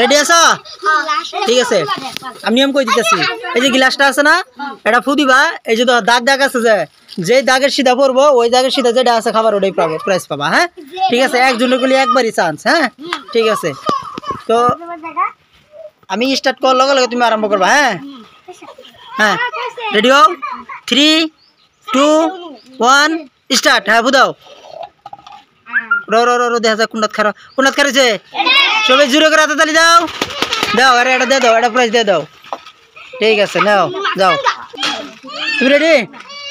Ready আছো ঠিক আছে আমি নিয়ম কই দিতেছি এই যে গ্লাসটা আছে না এটা ফু দিবা এই যে দাগ দাগ আছে যে যে দাগের সিধা পড়বো ওই দাগের সিধা যেটা আছে খাবার ওটাই পাবো প্রাইস পাবা হ্যাঁ ঠিক আছে একজনের গুলি একবারই চান্স হ্যাঁ ঠিক আছে তো আমি স্টার্ট করার লগে লগে তুমি আরম্ভ করবা হ্যাঁ হ্যাঁ রেডি হও থ্রি টু ওয়ান স্টার্ট হ্যাঁ বুধাও রো রো রো দেখা যায় কুন্ডাত খারা কুন্ডাত খারিছে সবাই জুড়ে করে হাতে দাও দাও আরে এটা দিয়ে দাও এটা প্রাইজ দিয়ে দাও ঠিক আছে নাও যাও তুমি রেডি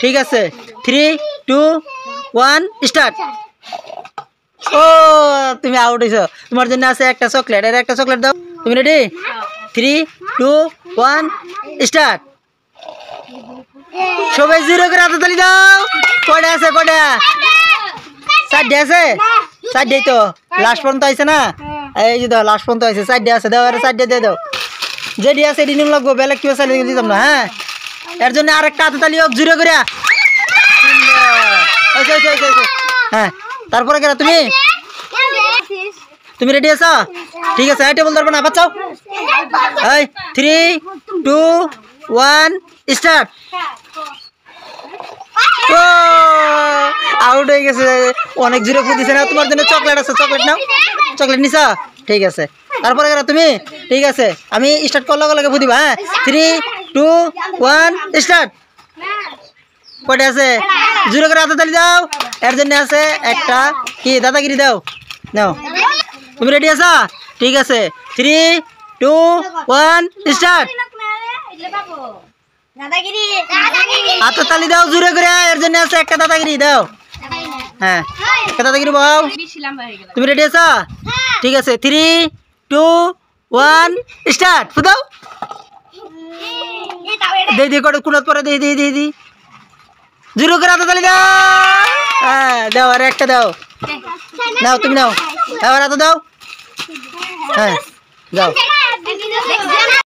ঠিক আছে থ্রি টু ওয়ান স্টার্ট ও তুমি আউট হয়েছ তোমার জন্য আছে একটা চকলেট আর একটা চকলেট দাও তুমি ready three two one start সবাই জিরো করে হাতে তালি দাও কটা আছে কটা ডে আছে চারটেই তো লাস্ট পর্যন্ত আছে না এই যে দাও লাস্ট পর্যন্ত আছে সাইডে আছে দাও আরে সাইডে দিয়ে দাও যেটি আছে ডিনিং নিম লাগবো বেলেগ কিবা চালিয়ে দিতাম না হ্যাঁ এর জন্য আরেকটা হাতে তালি হোক জুড়ে করে হ্যাঁ তারপরে কেন তুমি তুমি রেডি আছো ঠিক আছে টেবল ধরবো না বাচ্চাও এই থ্রি টু ওয়ান স্টার্ট গেছে অনেক জিরো খুদিছ না তোমার জন্য চকলেট আছে চকলেট নাও চকলেট নিছ ঠিক আছে তারপরে তুমি ঠিক আছে আমি স্টার্ট কর লাগলে খুদিবা 3 2 1 স্টার্ট ম্যাচ কই আছে জিরো করে আতা 달리 দাও এর জন্য আছে একটা কি দাদাগিরি দাও নাও তুমি রেডি আছা ঠিক আছে 3 2 1 স্টার্ট দাদাগিরি আতা 달리 দাও জিরো করে এর জন্য আছে একটা দাদাগিরি দাও হ্যাঁ এটা হ্যাঁ। দিবিবা তুমি রেডি আছস হ্যাঁ ঠিক আছে 3 2 1 স্টার্ট ফু দাও এই দাও এই দে দে কোটা কোনা ধরে দে দে দে জুরু করে আস্তে চলি দাও হ্যাঁ, আরেকটা দাও নাও তুমি নাও আরেকটা দাও যাও হ্যাঁ,